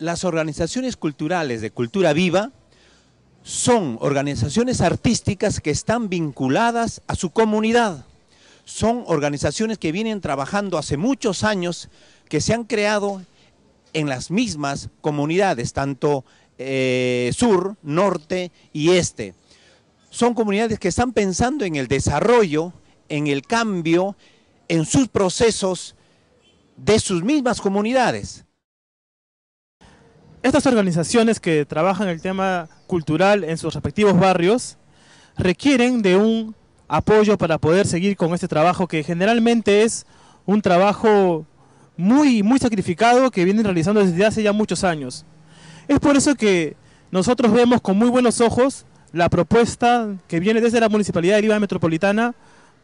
las organizaciones culturales de Cultura Viva son organizaciones artísticas que están vinculadas a su comunidad. Son organizaciones que vienen trabajando hace muchos años, que se han creado en las mismas comunidades, tanto eh, sur, norte y este. Son comunidades que están pensando en el desarrollo, en el cambio, en sus procesos de sus mismas comunidades estas organizaciones que trabajan el tema cultural en sus respectivos barrios requieren de un apoyo para poder seguir con este trabajo que generalmente es un trabajo muy, muy sacrificado que vienen realizando desde hace ya muchos años. Es por eso que nosotros vemos con muy buenos ojos la propuesta que viene desde la Municipalidad de Lima Metropolitana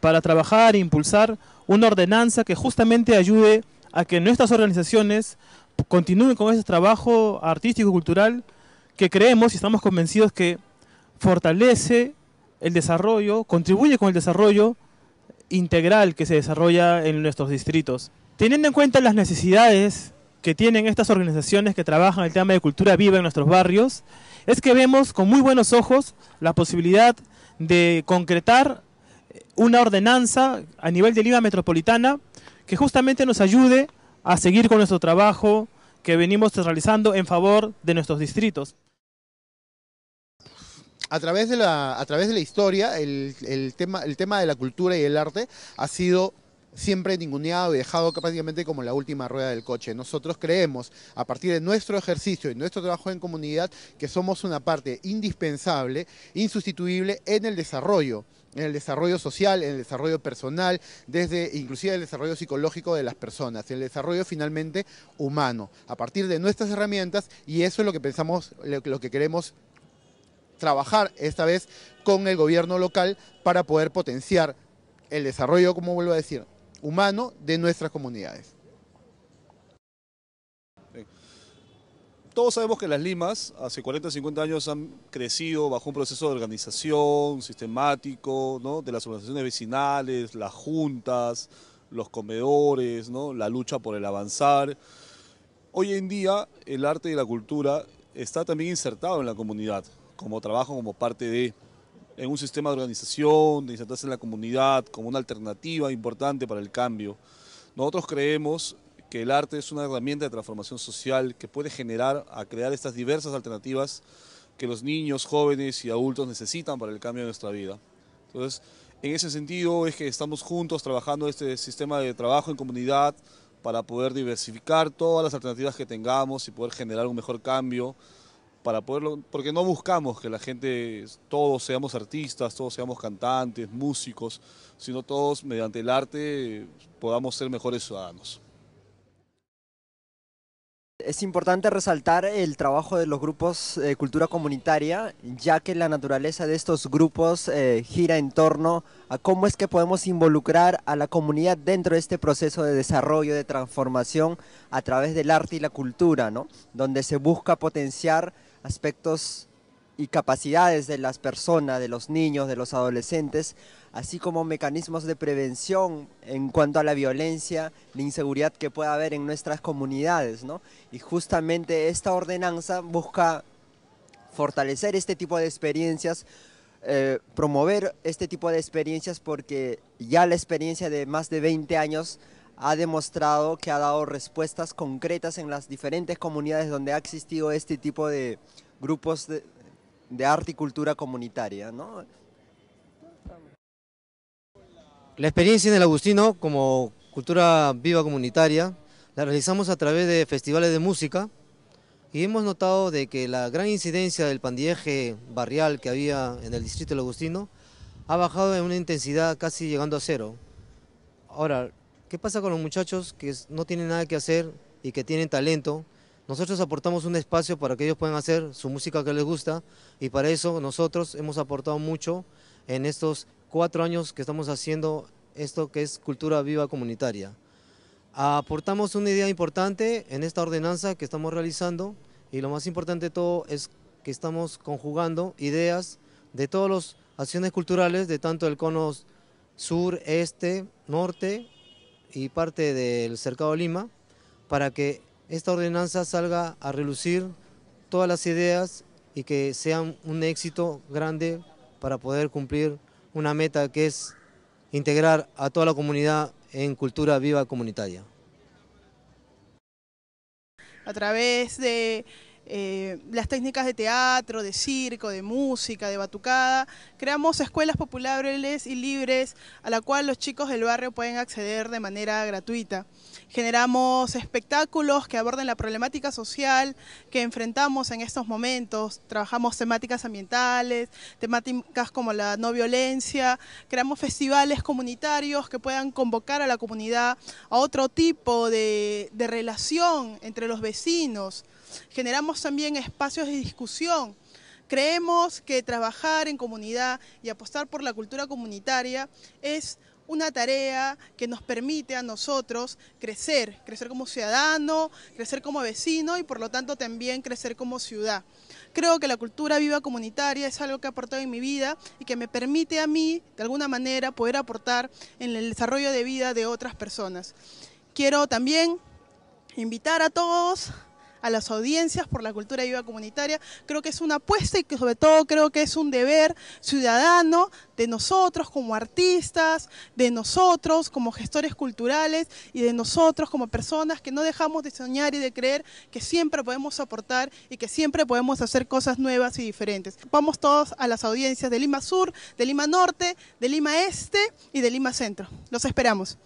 para trabajar e impulsar una ordenanza que justamente ayude a que nuestras organizaciones continúen con ese trabajo artístico, y cultural, que creemos y estamos convencidos que fortalece el desarrollo, contribuye con el desarrollo integral que se desarrolla en nuestros distritos. Teniendo en cuenta las necesidades que tienen estas organizaciones que trabajan el tema de cultura viva en nuestros barrios, es que vemos con muy buenos ojos la posibilidad de concretar una ordenanza a nivel de Lima Metropolitana que justamente nos ayude a seguir con nuestro trabajo que venimos realizando en favor de nuestros distritos. A través de la, a través de la historia, el, el, tema, el tema de la cultura y el arte ha sido siempre ninguneado y dejado prácticamente como la última rueda del coche. Nosotros creemos, a partir de nuestro ejercicio y nuestro trabajo en comunidad, que somos una parte indispensable, insustituible en el desarrollo en el desarrollo social, en el desarrollo personal, desde inclusive el desarrollo psicológico de las personas, el desarrollo finalmente humano, a partir de nuestras herramientas y eso es lo que pensamos, lo que queremos trabajar esta vez con el gobierno local para poder potenciar el desarrollo, como vuelvo a decir, humano de nuestras comunidades. todos sabemos que las limas hace 40, 50 años han crecido bajo un proceso de organización sistemático, ¿no? de las organizaciones vecinales, las juntas, los comedores, ¿no? la lucha por el avanzar. Hoy en día el arte y la cultura está también insertado en la comunidad, como trabajo, como parte de en un sistema de organización, de insertarse en la comunidad, como una alternativa importante para el cambio. Nosotros creemos que el arte es una herramienta de transformación social que puede generar a crear estas diversas alternativas que los niños, jóvenes y adultos necesitan para el cambio de nuestra vida. Entonces, en ese sentido es que estamos juntos trabajando este sistema de trabajo en comunidad para poder diversificar todas las alternativas que tengamos y poder generar un mejor cambio para poderlo, porque no buscamos que la gente, todos seamos artistas, todos seamos cantantes, músicos, sino todos mediante el arte podamos ser mejores ciudadanos. Es importante resaltar el trabajo de los grupos de eh, cultura comunitaria, ya que la naturaleza de estos grupos eh, gira en torno a cómo es que podemos involucrar a la comunidad dentro de este proceso de desarrollo, de transformación a través del arte y la cultura, donde se busca potenciar aspectos y capacidades de las personas, de los niños, de los adolescentes, así como mecanismos de prevención en cuanto a la violencia, la inseguridad que pueda haber en nuestras comunidades. Y justamente esta ordenanza busca fortalecer este tipo de experiencias, eh, promover este tipo de experiencias porque ya la experiencia de más de 20 años ha demostrado que ha dado respuestas concretas en las diferentes comunidades donde ha existido este tipo de grupos de, de arte y cultura comunitaria, ¿no? La experiencia en el Agustino como cultura viva comunitaria la realizamos a través de festivales de música y hemos notado de que la gran incidencia del pandilleje barrial que había en el distrito del Agustino ha bajado en una intensidad casi llegando a cero. Ahora, ¿qué pasa con los muchachos que no tienen nada que hacer y que tienen talento? Nosotros aportamos un espacio para que ellos puedan hacer su música que les gusta y para eso nosotros hemos aportado mucho en estos cuatro años que estamos haciendo esto que es cultura viva comunitaria. Aportamos una idea importante en esta ordenanza que estamos realizando y lo más importante de todo es que estamos conjugando ideas de todas las acciones culturales de tanto el cono sur, este, norte y parte del cercado Lima para que esta ordenanza salga a relucir todas las ideas y que sean un éxito grande para poder cumplir una meta que es integrar a toda la comunidad en cultura viva comunitaria. A través de eh, las técnicas de teatro, de circo, de música, de batucada. Creamos escuelas populares y libres a la cual los chicos del barrio pueden acceder de manera gratuita. Generamos espectáculos que aborden la problemática social que enfrentamos en estos momentos. Trabajamos temáticas ambientales, temáticas como la no violencia. Creamos festivales comunitarios que puedan convocar a la comunidad a otro tipo de, de relación entre los vecinos. Generamos también espacios de discusión. Creemos que trabajar en comunidad y apostar por la cultura comunitaria es una tarea que nos permite a nosotros crecer, crecer como ciudadano, crecer como vecino y por lo tanto también crecer como ciudad. Creo que la cultura viva comunitaria es algo que ha aportado en mi vida y que me permite a mí, de alguna manera, poder aportar en el desarrollo de vida de otras personas. Quiero también invitar a todos a las audiencias por la cultura y comunitaria. Creo que es una apuesta y que sobre todo creo que es un deber ciudadano de nosotros como artistas, de nosotros como gestores culturales y de nosotros como personas que no dejamos de soñar y de creer que siempre podemos aportar y que siempre podemos hacer cosas nuevas y diferentes. Vamos todos a las audiencias de Lima Sur, de Lima Norte, de Lima Este y de Lima Centro. Los esperamos.